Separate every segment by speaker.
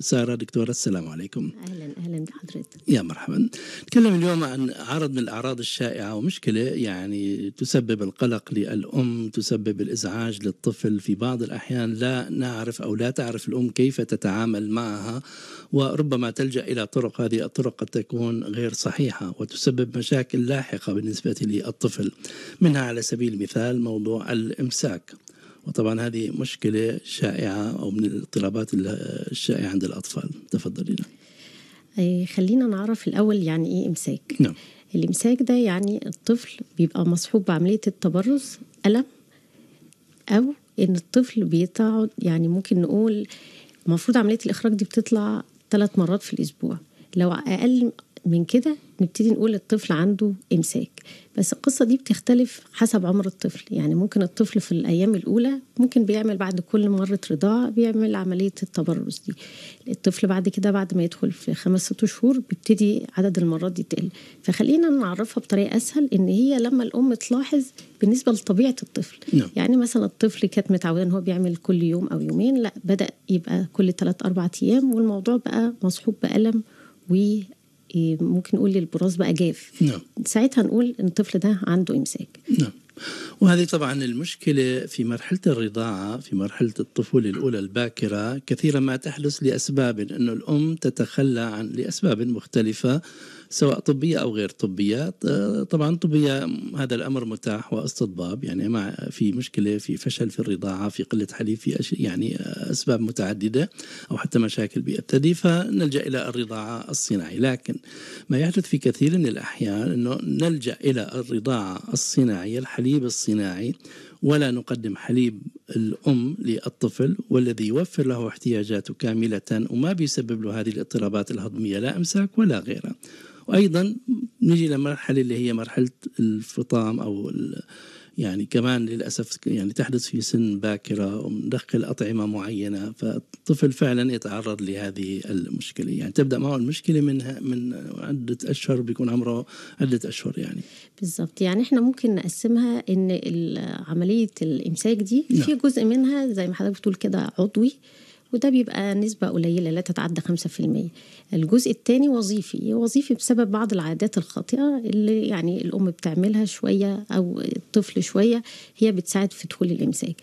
Speaker 1: سارة دكتورة السلام عليكم
Speaker 2: أهلا أهلا بحضرتك
Speaker 1: يا مرحبا نتكلم اليوم عن عرض من الأعراض الشائعة ومشكلة يعني تسبب القلق للأم تسبب الإزعاج للطفل في بعض الأحيان لا نعرف أو لا تعرف الأم كيف تتعامل معها وربما تلجأ إلى طرق هذه الطرق قد تكون غير صحيحة وتسبب مشاكل لاحقة بالنسبة للطفل منها على سبيل المثال موضوع الإمساك وطبعا هذه مشكلة شائعة أو من الاضطرابات الشائعة عند الأطفال تفضلي
Speaker 2: نعم. خلينا نعرف الأول يعني إيه إمساك نعم الإمساك ده يعني الطفل بيبقى مصحوب بعملية التبرز ألم أو إن الطفل بيقعد يعني ممكن نقول المفروض عملية الإخراج دي بتطلع ثلاث مرات في الأسبوع لو أقل من كده نبتدي نقول الطفل عنده إمساك بس القصة دي بتختلف حسب عمر الطفل يعني ممكن الطفل في الأيام الأولى ممكن بيعمل بعد كل مرة رضاع بيعمل عملية التبرز دي الطفل بعد كده بعد ما يدخل في خمس ست شهور بيبتدي عدد المرات دي تقل فخلينا نعرفها بطريقة أسهل إن هي لما الأم تلاحظ بالنسبة لطبيعة الطفل نعم. يعني مثلا الطفل كانت متعودة إن هو بيعمل كل يوم أو يومين لا بدأ يبقى كل ثلاث أربع أيام والموضوع بقى مصحوب بألم ممكن نقول البراز بقى جاف نعم. ساعتها نقول ان الطفل ده عنده امساك نعم
Speaker 1: وهذه طبعا المشكلة في مرحلة الرضاعة في مرحلة الطفولة الأولى الباكرة كثيرا ما تحدث لأسباب انه الأم تتخلى عن لأسباب مختلفة سواء طبية أو غير طبية آه، طبعا طبية هذا الأمر متاح واستطباب يعني مع في مشكلة في فشل في الرضاعة في قلة حليب في أش... يعني آه، أسباب متعددة أو حتى مشاكل بالثدي فنلجأ إلى الرضاعة الصناعي لكن ما يحدث في كثير من الأحيان أنه نلجأ إلى الرضاعة الصناعية الحليب الصناعي ولا نقدم حليب الأم للطفل والذي يوفر له احتياجاته كاملة وما بيسبب له هذه الاضطرابات الهضمية لا أمساك ولا غيرها وايضا نجي لمرحله اللي هي مرحله الفطام او يعني كمان للاسف يعني تحدث في سن باكره وندخل اطعمه معينه فالطفل فعلا يتعرض لهذه المشكله يعني تبدا معه المشكله من من عده اشهر بيكون عمره عده اشهر يعني
Speaker 2: بالضبط يعني احنا ممكن نقسمها ان عمليه الامساك دي في نعم. جزء منها زي ما حضرتك بتقول كده عضوي وده بيبقى نسبة قليلة لا تتعدى 5% الجزء الثاني وظيفي وظيفي بسبب بعض العادات الخاطئة اللي يعني الأم بتعملها شوية أو الطفل شوية هي بتساعد في دخول الإمساك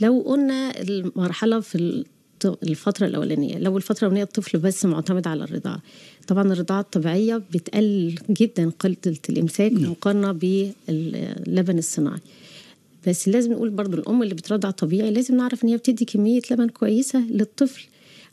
Speaker 2: لو قلنا المرحلة في الفترة الأولانية لو الفترة الأولانية الطفل بس معتمد على الرضاعة طبعا الرضاعة الطبيعية بتقل جدا قلة الإمساك نعم. مقارنة باللبن الصناعي بس لازم نقول برضو الام اللي بترضع طبيعي لازم نعرف ان هي بتدي كميه لبن كويسه للطفل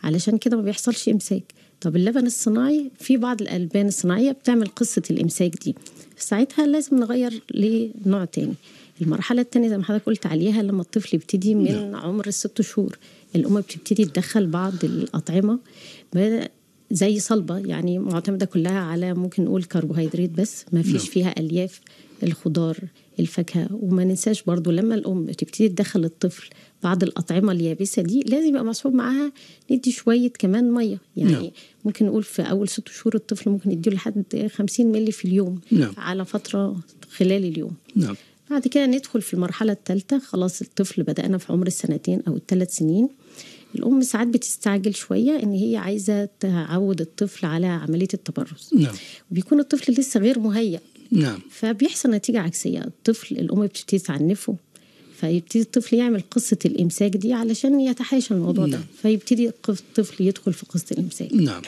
Speaker 2: علشان كده ما بيحصلش امساك طب اللبن الصناعي في بعض الالبان الصناعيه بتعمل قصه الامساك دي ساعتها لازم نغير لنوع تاني المرحله التانية زي ما حضرتك قلت عليها لما الطفل يبتدي من نعم. عمر الست شهور الام بتبتدي تدخل بعض الاطعمه زي صلبة يعني معتمدة كلها على ممكن نقول كربوهيدرات بس ما فيش نعم. فيها ألياف الخضار الفاكهة وما ننساش برضو لما الأم تبتدي تدخل الطفل بعض الأطعمة اليابسة دي لازم يبقى مصحوب معاها ندي شوية كمان مية يعني نعم. ممكن نقول في أول ست شهور الطفل ممكن يديه لحد 50 مللي في اليوم نعم. على فترة خلال اليوم نعم. بعد كده ندخل في المرحلة الثالثة خلاص الطفل بدأنا في عمر السنتين أو الثلاث سنين الأم ساعات بتستعجل شوية إن هي عايزة تعود الطفل على عملية التبرز نعم. وبيكون الطفل لسه غير مهيأ نعم فبيحصل نتيجة عكسية الطفل الأم بتبتدي تعنفه فيبتدي الطفل يعمل قصة الإمساك دي علشان يتحاشى الموضوع نعم. ده فيبتدي الطفل يدخل في قصة الإمساك نعم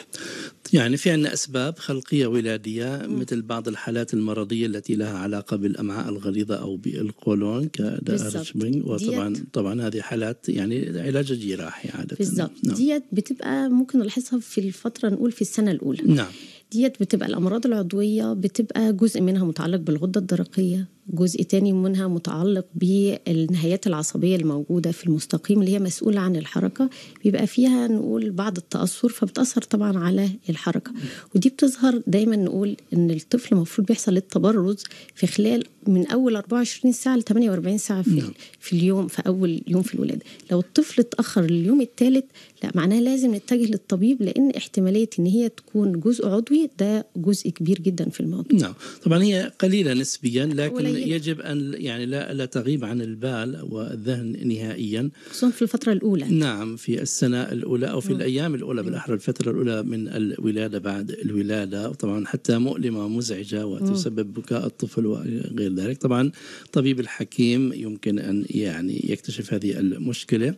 Speaker 1: يعني في عندنا أسباب خلقية ولادية مثل بعض الحالات المرضية التي لها علاقة بالأمعاء الغليظة أو بالقولون كدارشمين وطبعا طبعا هذه حالات يعني علاج جراحي عادة بالضبط
Speaker 2: نعم. ديت بتبقى ممكن نلاحظها في الفترة نقول في السنة الأولى نعم ديت بتبقى الأمراض العضوية بتبقى جزء منها متعلق بالغدة الدرقية جزء تاني منها متعلق بالنهايات العصبية الموجودة في المستقيم اللي هي مسؤولة عن الحركة بيبقى فيها نقول بعض التأثر فبتأثر طبعا على الحركة ودي بتظهر دايما نقول إن الطفل المفروض بيحصل التبرز في خلال من أول 24 ساعة ل 48 ساعة في, نعم. في اليوم في أول يوم في الولادة لو الطفل اتأخر اليوم الثالث لا معناها لازم نتجه للطبيب لان احتماليه ان هي تكون جزء عضوي ده جزء كبير جدا في الموضوع نعم
Speaker 1: طبعا هي قليله نسبيا لكن يجب ان يعني لا لا تغيب عن البال والذهن نهائيا
Speaker 2: خصوصا في الفتره الاولى
Speaker 1: نعم في السنه الاولى او في م. نعم. الايام الاولى نعم. بالاحرى الفتره الاولى من الولاده بعد الولاده طبعا حتى مؤلمه ومزعجه وتسبب بكاء الطفل وغير ذلك طبعا الطبيب الحكيم يمكن ان يعني يكتشف هذه المشكله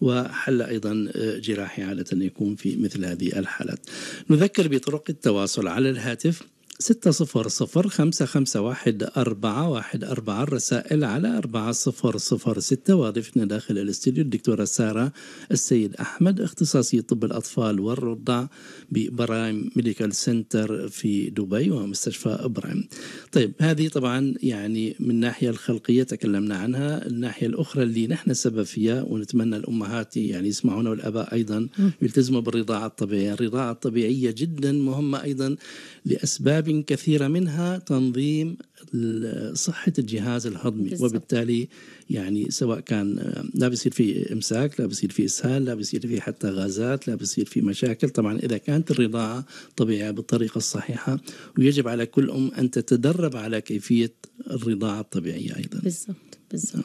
Speaker 1: وحل ايضا آه، جراحي عادة يكون في مثل هذه الحالات نذكر بطرق التواصل على الهاتف ستة صفر صفر خمسة خمسة واحد أربعة واحد أربعة الرسائل على أربعة صفر صفر ستة وضيفنا داخل الاستديو الدكتورة سارة السيد أحمد اختصاصي طب الأطفال والرضع ببرايم ميديكال سنتر في دبي ومستشفى برايم طيب هذه طبعا يعني من الناحية الخلقية تكلمنا عنها الناحية الأخرى اللي نحن سبب فيها ونتمنى الأمهات يعني يسمعونا والآباء أيضا يلتزموا بالرضاعة الطبيعية الرضاعة الطبيعية جدا مهمة أيضا لأسباب ولكن كثيرة منها تنظيم صحة الجهاز الهضمي بالزبط. وبالتالي يعني سواء كان آه، لا بيصير في إمساك لا بيصير في إسهال لا بيصير في حتى غازات لا بيصير في مشاكل طبعا إذا كانت الرضاعة طبيعية بالطريقة الصحيحة ويجب على كل أم أن تتدرب على كيفية الرضاعة الطبيعية أيضا
Speaker 2: بالضبط بالضبط نعم.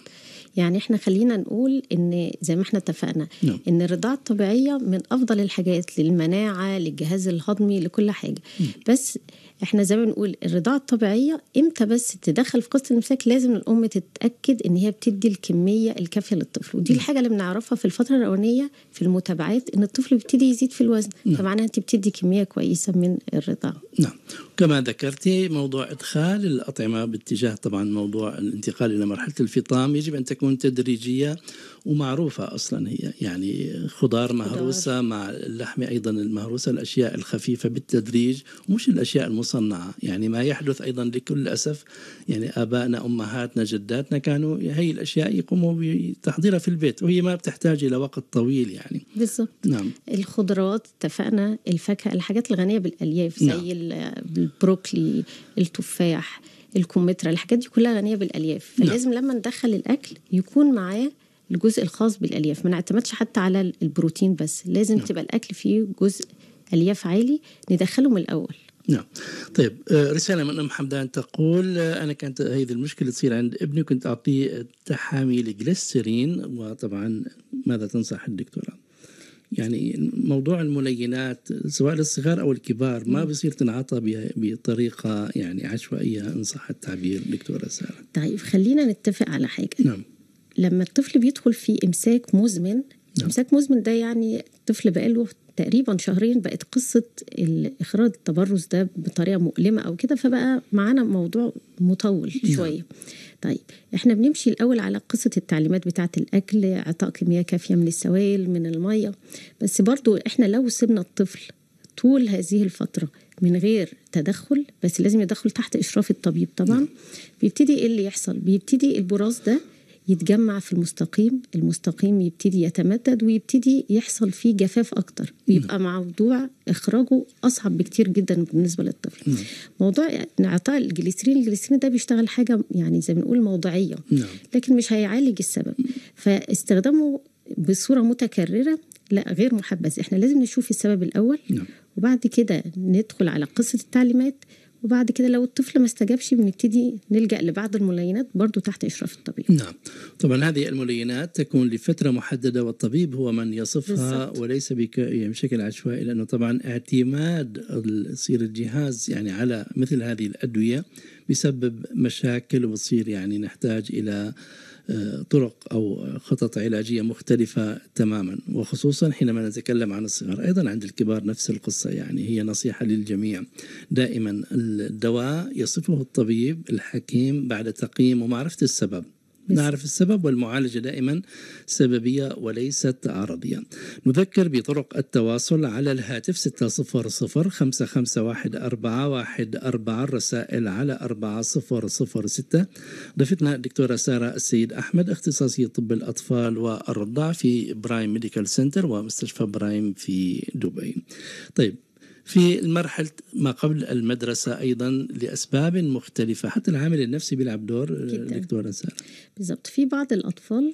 Speaker 2: يعني احنا خلينا نقول ان زي ما احنا اتفقنا نعم. ان الرضاعه الطبيعيه من افضل الحاجات للمناعه للجهاز الهضمي لكل حاجه م. نعم. بس احنا زي ما بنقول الرضاعه الطبيعيه امتى بس تدخل في قصه الامساك لازم الام تتاكد ان هي بتدي الكميه الكافيه للطفل ودي الحاجه اللي بنعرفها في الفتره الاولانيه في المتابعات ان الطفل بيبتدي يزيد في الوزن نعم. فمعناها انت بتدي كميه كويسه من الرضاعه نعم
Speaker 1: كما ذكرتي موضوع ادخال الاطعمه باتجاه طبعا موضوع الانتقال الى مرحله الفطام يجب ان تكون تدريجيه ومعروفه اصلا هي يعني خضار مهروسه خضار. مع اللحمه ايضا المهروسه الاشياء الخفيفه بالتدريج مش الاشياء مصنعة يعني ما يحدث أيضا لكل أسف يعني آبائنا أمهاتنا جداتنا كانوا هي الأشياء يقوموا بتحضيرها في البيت وهي ما بتحتاج إلى وقت طويل يعني بالضبط نعم
Speaker 2: الخضروات اتفقنا الفاكهة الحاجات الغنية بالألياف زي نعم. البروكلي التفاح الكمثرى الحاجات دي كلها غنية بالألياف نعم. فلازم نعم. لما ندخل الأكل يكون معاه الجزء الخاص بالالياف ما نعتمدش حتى على البروتين بس لازم نعم. تبقى الاكل فيه جزء الياف عالي ندخله من الاول نعم
Speaker 1: طيب آه، رسالة من أم حمدان تقول آه، أنا كانت هذه المشكلة تصير عند ابني وكنت أعطيه تحامي الجلسترين وطبعا ماذا تنصح الدكتورة؟ يعني موضوع الملينات سواء للصغار او الكبار ما نعم. بصير تنعطى بطريقه يعني عشوائيه ان صح التعبير دكتوره ساره.
Speaker 2: طيب خلينا نتفق على حاجه. نعم. لما الطفل بيدخل في امساك مزمن نعم. امساك مزمن ده يعني الطفل بقاله تقريبا شهرين بقت قصه اخراج التبرز ده بطريقه مؤلمه او كده فبقى معانا موضوع مطول شويه طيب احنا بنمشي الاول على قصه التعليمات بتاعه الاكل اعطاء كميه كافيه من السوائل من الميه بس برضو احنا لو سيبنا الطفل طول هذه الفتره من غير تدخل بس لازم يدخل تحت اشراف الطبيب طبعا نعم. بيبتدي ايه اللي يحصل بيبتدي البراز ده يتجمع في المستقيم المستقيم يبتدي يتمدد ويبتدي يحصل فيه جفاف أكتر ويبقى موضوع إخراجه أصعب بكتير جدا بالنسبة للطفل مم. موضوع إعطاء الجليسرين الجليسرين ده بيشتغل حاجة يعني زي ما بنقول موضعية نعم. لكن مش هيعالج السبب فاستخدامه بصورة متكررة لا غير محبذ احنا لازم نشوف السبب الأول نعم. وبعد كده ندخل على قصة التعليمات وبعد كده لو الطفل ما استجابش بنبتدي نلجا لبعض الملينات برضو تحت اشراف الطبيب. نعم.
Speaker 1: طبعا هذه الملينات تكون لفتره محدده والطبيب هو من يصفها بالزبط. وليس يعني بشكل عشوائي لانه طبعا اعتماد يصير الجهاز يعني على مثل هذه الادويه بسبب مشاكل وبصير يعني نحتاج الى طرق أو خطط علاجية مختلفة تماما وخصوصا حينما نتكلم عن الصغار أيضا عند الكبار نفس القصة يعني هي نصيحة للجميع دائما الدواء يصفه الطبيب الحكيم بعد تقييم ومعرفة السبب نعرف السبب والمعالجة دائما سببية وليست عرضية نذكر بطرق التواصل على الهاتف 600 551 الرسائل على 4006 ضيفتنا الدكتورة سارة السيد أحمد اختصاصي طب الأطفال والرضع في برايم ميديكال سنتر ومستشفى برايم في دبي طيب في مرحلة ما قبل المدرسة أيضا لأسباب مختلفة حتى العامل النفسي بيلعب دور آه، دكتورة
Speaker 2: سارة بالضبط في بعض الأطفال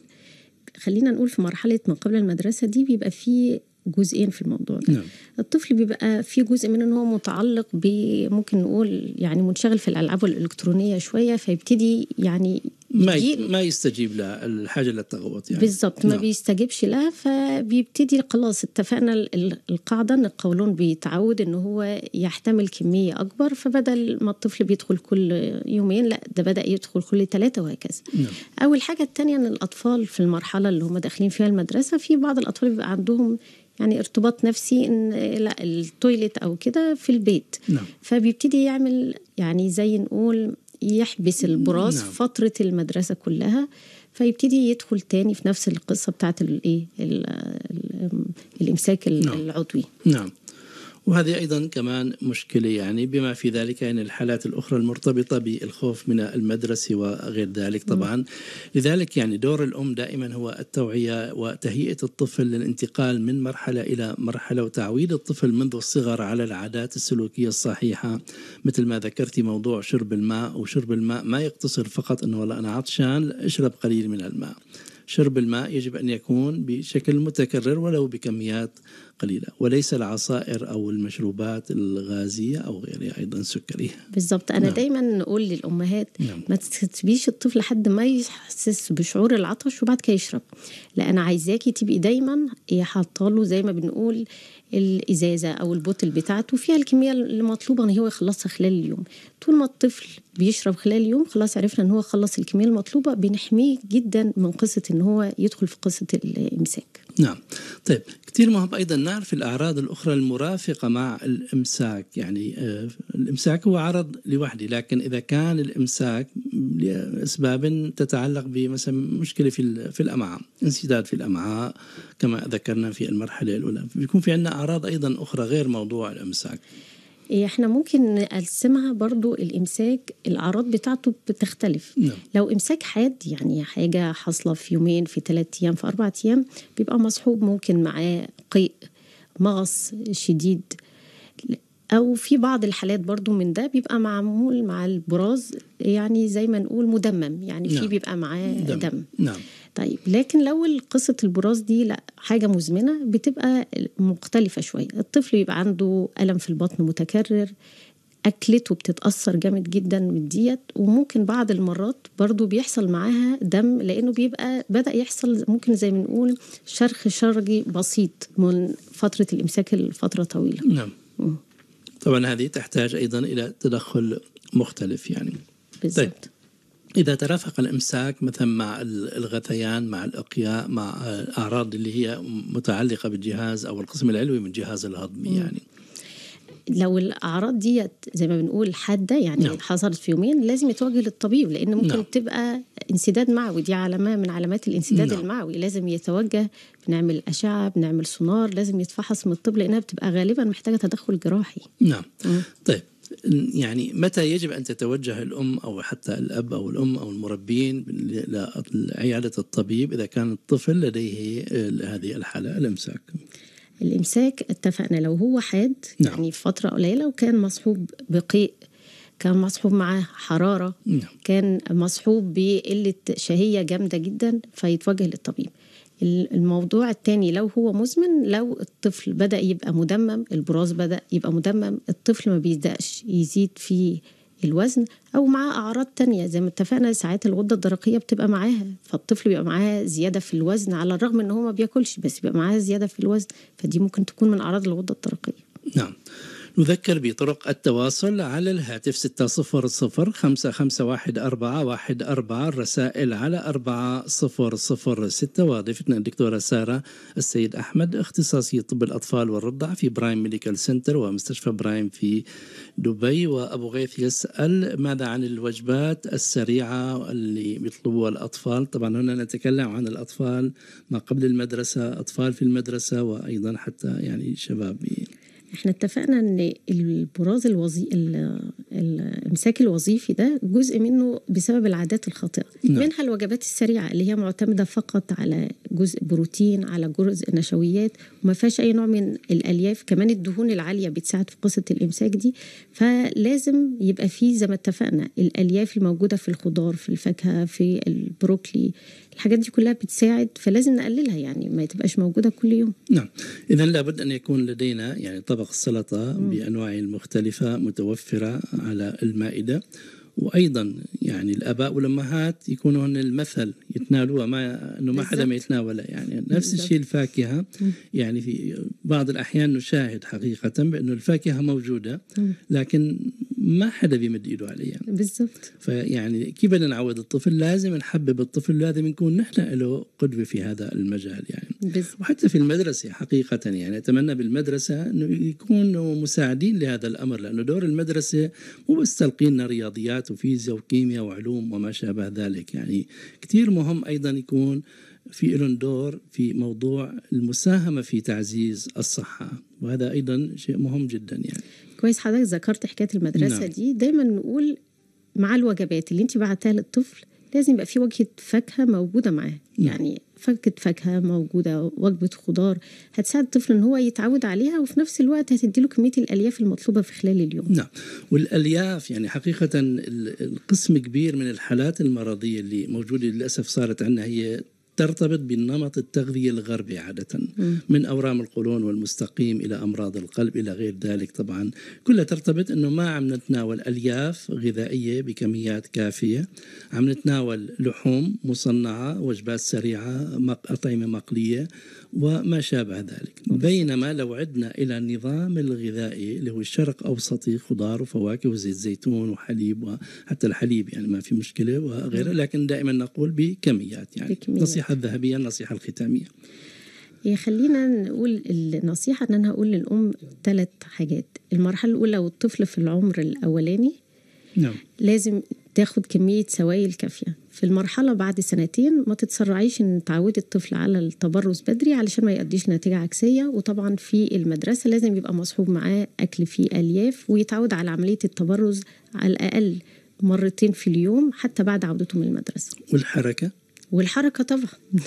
Speaker 2: خلينا نقول في مرحلة ما قبل المدرسة دي بيبقى في جزئين في الموضوع ده نعم. الطفل بيبقى في جزء منه ان هو متعلق بممكن نقول يعني منشغل في الالعاب الالكترونيه شويه فيبتدي يعني ما ما
Speaker 1: يستجيب لها الحاجه للتغوط يعني بالضبط ما نعم.
Speaker 2: بيستجيبش لها فبيبتدي خلاص اتفقنا القاعده ان القولون بيتعود ان هو يحتمل كميه اكبر فبدل ما الطفل بيدخل كل يومين لا ده بدا يدخل كل ثلاثه وهكذا نعم. اول حاجه الثانيه ان الاطفال في المرحله اللي هم داخلين فيها المدرسه في بعض الاطفال بيبقى عندهم يعني ارتباط نفسي ان لا التويليت او كده في البيت نعم. فبيبتدي يعمل يعني زي نقول يحبس البراز نعم. فترة المدرسة كلها فيبتدي يدخل تاني في نفس القصة بتاعت الايه الامساك نعم. العضوي نعم
Speaker 1: وهذه أيضا كمان مشكلة يعني بما في ذلك يعني الحالات الأخرى المرتبطة بالخوف من المدرسة وغير ذلك طبعا م. لذلك يعني دور الأم دائما هو التوعية وتهيئة الطفل للانتقال من مرحلة إلى مرحلة وتعويد الطفل منذ الصغر على العادات السلوكية الصحيحة مثل ما ذكرتي موضوع شرب الماء وشرب الماء ما يقتصر فقط أنه والله أنا عطشان اشرب قليل من الماء شرب الماء يجب أن يكون بشكل متكرر ولو بكميات قليلة وليس العصائر أو المشروبات الغازية أو غيرها أيضا سكرية
Speaker 2: بالضبط أنا نعم. دايما أقول للأمهات نعم. ما تسيبيش الطفل لحد ما يحسس بشعور العطش وبعد كده يشرب لا أنا عايزاكي تبقي دايما حاطه له زي ما بنقول الإزازة أو البوتل بتاعته فيها الكمية المطلوبة إن هو يخلصها خلال اليوم طول ما الطفل بيشرب خلال اليوم خلاص عرفنا إن هو خلص الكمية المطلوبة بنحميه جدا من قصة إن هو يدخل في قصة الإمساك
Speaker 1: نعم طيب كثير مهم أيضا نعرف الأعراض الأخرى المرافقة مع الإمساك يعني آه، الإمساك هو عرض لوحده لكن إذا كان الإمساك لأسباب تتعلق بمثلا مشكلة في في الأمعاء انسداد في الأمعاء كما ذكرنا في المرحلة الأولى بيكون في عندنا أعراض أيضا أخرى
Speaker 2: غير موضوع الإمساك إيه، احنا ممكن نقسمها برضو الامساك الاعراض بتاعته بتختلف نعم. لو امساك حاد يعني حاجه حاصله في يومين في ثلاثة ايام في اربع ايام بيبقى مصحوب ممكن معاه قيء مغص شديد او في بعض الحالات برضو من ده بيبقى معمول مع البراز يعني زي ما نقول مدمم يعني نعم. في بيبقى معاه دم, دم. نعم. طيب لكن لو قصة البراز دي لا حاجة مزمنة بتبقى مختلفة شوية الطفل يبقى عنده ألم في البطن متكرر أكلته بتتأثر جامد جدا من ديت وممكن بعض المرات برضو بيحصل معاها دم لأنه بيبقى بدأ يحصل ممكن زي ما نقول شرخ شرجي بسيط من فترة الإمساك لفترة طويلة
Speaker 1: نعم طبعا هذه تحتاج أيضا إلى تدخل مختلف يعني بالزبط. طيب. إذا ترافق الإمساك مثلا مع الغثيان مع الإقياء مع الأعراض اللي هي متعلقة بالجهاز أو القسم العلوي من الجهاز الهضمي م.
Speaker 2: يعني لو الاعراض ديت زي ما بنقول حاده يعني نعم. حصلت في يومين لازم يتوجه للطبيب لان ممكن نعم. تبقى انسداد معوي دي علامه من علامات الانسداد نعم. المعوي لازم يتوجه بنعمل اشعه بنعمل سونار لازم يتفحص من الطب لانها بتبقى غالبا محتاجه تدخل جراحي نعم م.
Speaker 1: طيب يعني متى يجب ان تتوجه الام او حتى الاب او الام او المربين لعياده الطبيب اذا كان الطفل لديه هذه الحاله الامساك؟
Speaker 2: الامساك اتفقنا لو هو حاد نعم. يعني فتره قليله وكان مصحوب بقيء كان مصحوب معاه حراره نعم. كان مصحوب بقله شهيه جامده جدا فيتوجه للطبيب الموضوع الثاني لو هو مزمن لو الطفل بدأ يبقى مدمم البراز بدأ يبقى مدمم الطفل ما بيبدأش يزيد فيه الوزن أو معاه أعراض تانية زي ما اتفقنا ساعات الغدة الدرقية بتبقى معاها فالطفل بيبقى معاه زيادة في الوزن على الرغم إن هو ما بياكلش بس بيبقى معاه زيادة في الوزن فدي ممكن تكون من أعراض الغدة الدرقية
Speaker 1: نعم نذكر بطرق التواصل على الهاتف 600 551414 الرسائل على 4006 وضيفتنا الدكتورة سارة السيد أحمد اختصاصية طب الأطفال والرضع في برايم ميديكال سنتر ومستشفى برايم في دبي وأبو غيث يسأل ماذا عن الوجبات السريعة اللي بيطلبوها الأطفال طبعا هنا نتكلم عن الأطفال ما قبل المدرسة أطفال في المدرسة وأيضا حتى يعني شباب
Speaker 2: احنا اتفقنا ان البراز الوظي... الامساك الوظيفي ده جزء منه بسبب العادات الخاطئه نعم. منها الوجبات السريعه اللي هي معتمده فقط على جزء بروتين على جزء نشويات وما فيهاش اي نوع من الالياف كمان الدهون العاليه بتساعد في قصه الامساك دي فلازم يبقى فيه زي ما اتفقنا الالياف الموجوده في الخضار في الفاكهه في البروكلي الحاجات دي كلها بتساعد فلازم نقللها يعني ما تبقاش موجوده كل يوم
Speaker 1: نعم اذا لابد ان يكون لدينا يعني طبق السلطه بانواعه المختلفه متوفره على المائده وايضا يعني الاباء والامهات يكونوا هن المثل يتناولوها ما انه ما حدا ما يتناولها يعني نفس الشيء الفاكهه يعني في بعض الاحيان نشاهد حقيقه بانه الفاكهه موجوده لكن ما حدا بيمد ايده عليا بالضبط فيعني كيف بدنا نعود الطفل لازم نحبب الطفل لازم نكون نحن له قدوه في هذا المجال يعني بالزبط. وحتى في المدرسه حقيقه يعني اتمنى بالمدرسه انه يكونوا مساعدين لهذا الامر لانه دور المدرسه مو بس تلقينا رياضيات وفيزياء وكيمياء وعلوم وما شابه ذلك يعني كثير مهم ايضا يكون في لهم دور في موضوع المساهمه في تعزيز الصحه وهذا ايضا شيء مهم جدا
Speaker 2: يعني كويس حضرتك ذكرت حكايه المدرسه نعم. دي دايما نقول مع الوجبات اللي انت بعتها للطفل لازم يبقى في وجهه فاكهه موجوده معاه نعم. يعني فكه فاكهه موجوده وجبه خضار هتساعد الطفل ان هو يتعود عليها وفي نفس الوقت هتديله كميه الالياف المطلوبه في خلال اليوم نعم
Speaker 1: والالياف يعني حقيقه القسم كبير من الحالات المرضيه اللي موجوده للاسف صارت عندنا هي ترتبط بالنمط التغذية الغربي عادة من أورام القولون والمستقيم إلى أمراض القلب إلى غير ذلك طبعا كلها ترتبط أنه ما عم نتناول ألياف غذائية بكميات كافية عم نتناول لحوم مصنعة وجبات سريعة أطعمة مقلية وما شابه ذلك بينما لو عدنا إلى النظام الغذائي اللي هو الشرق أوسطي خضار وفواكه وزيت زيتون وحليب وحتى الحليب يعني ما في مشكلة وغيره لكن دائما نقول بكميات يعني بكميات. النصيحة الذهبية النصيحة الختامية
Speaker 2: إيه، خلينا نقول النصيحة إن أنا هقول للأم ثلاث حاجات المرحلة الأولى والطفل في العمر الأولاني نعم. لازم تاخد كمية سوائل كافية في المرحلة بعد سنتين ما تتسرعيش ان تعودي الطفل على التبرز بدري علشان ما يقديش نتيجة عكسية وطبعا في المدرسة لازم يبقى مصحوب معاه أكل فيه ألياف ويتعود على عملية التبرز على الأقل مرتين في اليوم حتى بعد عودته من المدرسة والحركة والحركه طبعا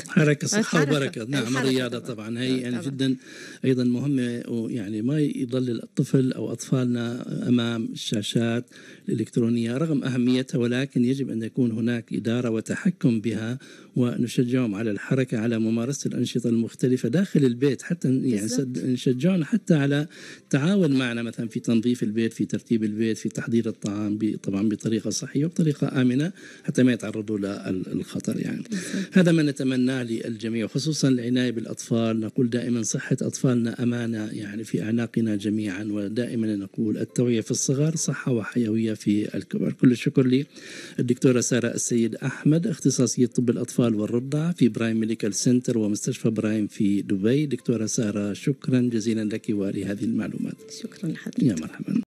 Speaker 1: حركه صحه وبركه نعم الرياضه طبعا نعم، هي يعني جدا ايضا مهمه ويعني ما يضل الطفل او اطفالنا امام الشاشات الالكترونيه رغم اهميتها ولكن يجب ان يكون هناك اداره وتحكم بها ونشجعهم على الحركة على ممارسة الأنشطة المختلفة داخل البيت حتى يعني نشجعهم حتى على تعاون معنا مثلا في تنظيف البيت في ترتيب البيت في تحضير الطعام طبعا بطريقة صحية وبطريقة آمنة حتى ما يتعرضوا للخطر يعني بالزبط. هذا ما نتمناه للجميع خصوصا العناية بالأطفال نقول دائما صحة أطفالنا أمانة يعني في أعناقنا جميعا ودائما نقول التوعية في الصغر صحة وحيوية في الكبر كل الشكر للدكتورة سارة السيد أحمد اختصاصية طب الأطفال الأطفال والرضع في برايم ميديكال سنتر ومستشفى برايم في دبي دكتورة سارة شكرا جزيلا لك ولهذه المعلومات شكرا حضرتك يا مرحبا